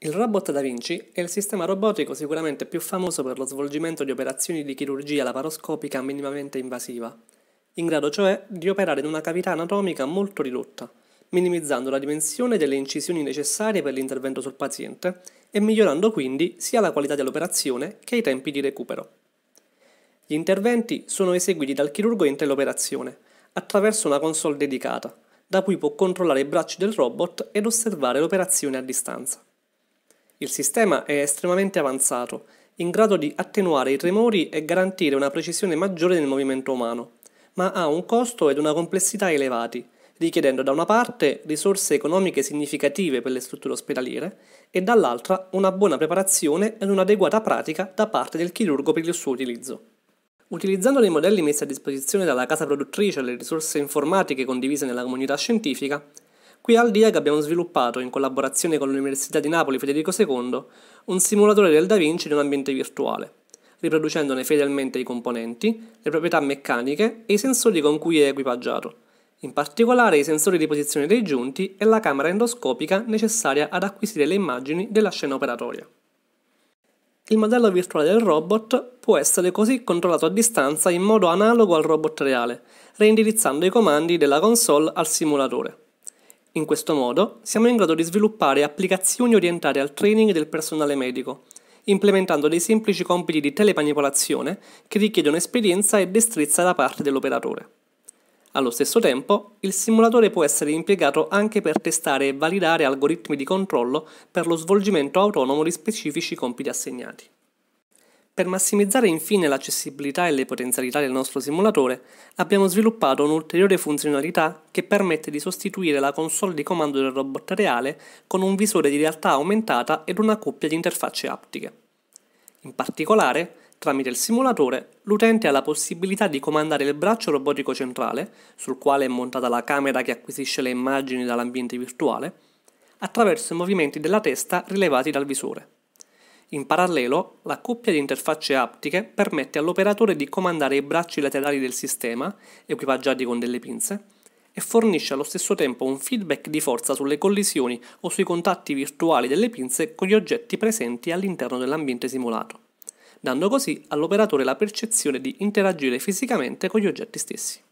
Il robot da Vinci è il sistema robotico sicuramente più famoso per lo svolgimento di operazioni di chirurgia laparoscopica minimamente invasiva, in grado cioè di operare in una cavità anatomica molto ridotta, minimizzando la dimensione delle incisioni necessarie per l'intervento sul paziente e migliorando quindi sia la qualità dell'operazione che i tempi di recupero. Gli interventi sono eseguiti dal chirurgo in teleoperazione, attraverso una console dedicata, da cui può controllare i bracci del robot ed osservare l'operazione a distanza. Il sistema è estremamente avanzato, in grado di attenuare i tremori e garantire una precisione maggiore nel movimento umano, ma ha un costo ed una complessità elevati, richiedendo da una parte risorse economiche significative per le strutture ospedaliere e dall'altra una buona preparazione ed un'adeguata pratica da parte del chirurgo per il suo utilizzo. Utilizzando dei modelli messi a disposizione dalla casa produttrice e le risorse informatiche condivise nella comunità scientifica, Qui al DIAG abbiamo sviluppato, in collaborazione con l'Università di Napoli Federico II, un simulatore del Da Vinci in un ambiente virtuale, riproducendone fedelmente i componenti, le proprietà meccaniche e i sensori con cui è equipaggiato, in particolare i sensori di posizione dei giunti e la camera endoscopica necessaria ad acquisire le immagini della scena operatoria. Il modello virtuale del robot può essere così controllato a distanza in modo analogo al robot reale, reindirizzando i comandi della console al simulatore. In questo modo siamo in grado di sviluppare applicazioni orientate al training del personale medico, implementando dei semplici compiti di telemanipolazione che richiedono esperienza e destrezza da parte dell'operatore. Allo stesso tempo, il simulatore può essere impiegato anche per testare e validare algoritmi di controllo per lo svolgimento autonomo di specifici compiti assegnati. Per massimizzare infine l'accessibilità e le potenzialità del nostro simulatore, abbiamo sviluppato un'ulteriore funzionalità che permette di sostituire la console di comando del robot reale con un visore di realtà aumentata ed una coppia di interfacce aptiche. In particolare, tramite il simulatore, l'utente ha la possibilità di comandare il braccio robotico centrale, sul quale è montata la camera che acquisisce le immagini dall'ambiente virtuale, attraverso i movimenti della testa rilevati dal visore. In parallelo, la coppia di interfacce aptiche permette all'operatore di comandare i bracci laterali del sistema, equipaggiati con delle pinze, e fornisce allo stesso tempo un feedback di forza sulle collisioni o sui contatti virtuali delle pinze con gli oggetti presenti all'interno dell'ambiente simulato, dando così all'operatore la percezione di interagire fisicamente con gli oggetti stessi.